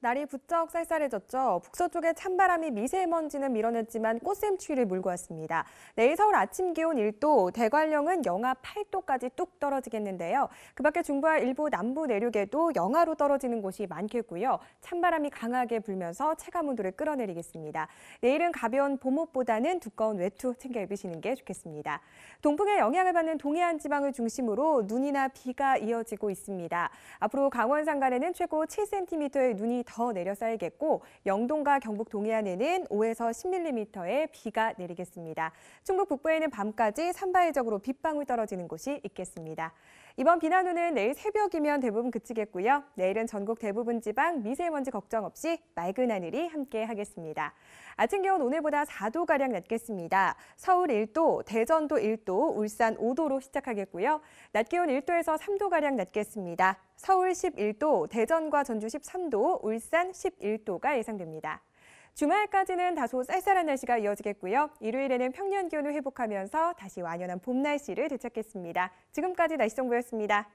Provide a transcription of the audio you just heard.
날이 부쩍 쌀쌀해졌죠. 북서쪽에 찬바람이 미세먼지는 밀어냈지만 꽃샘추위를 몰고 왔습니다. 내일 서울 아침 기온 1도, 대관령은 영하 8도까지 뚝 떨어지겠는데요. 그 밖에 중부와 일부 남부 내륙에도 영하로 떨어지는 곳이 많겠고요. 찬바람이 강하게 불면서 체감 온도를 끌어내리겠습니다. 내일은 가벼운 봄옷보다는 두꺼운 외투 챙겨 입으시는 게 좋겠습니다. 동풍의 영향을 받는 동해안 지방을 중심으로 눈이나 비가 이어지고 있습니다. 앞으로 강원 산간에는 최고 7cm의 눈이 더 내려쌓이겠고 영동과 경북 동해안에는 5에서 10mm의 비가 내리겠습니다. 충북 북부에는 밤까지 산발적으로 빗방울 떨어지는 곳이 있겠습니다. 이번 비난우는 내일 새벽이면 대부분 그치겠고요. 내일은 전국 대부분 지방 미세먼지 걱정 없이 맑은 하늘이 함께 하겠습니다. 아침 기온 오늘보다 4도가량 낮겠습니다. 서울 1도, 대전도 1도, 울산 5도로 시작하겠고요. 낮 기온 1도에서 3도가량 낮겠습니다. 서울 11도, 대전과 전주 13도, 울 울산 11도가 예상됩니다. 주말까지는 다소 쌀쌀한 날씨가 이어지겠고요. 일요일에는 평년 기온을 회복하면서 다시 완연한 봄 날씨를 되찾겠습니다. 지금까지 날씨 정보였습니다.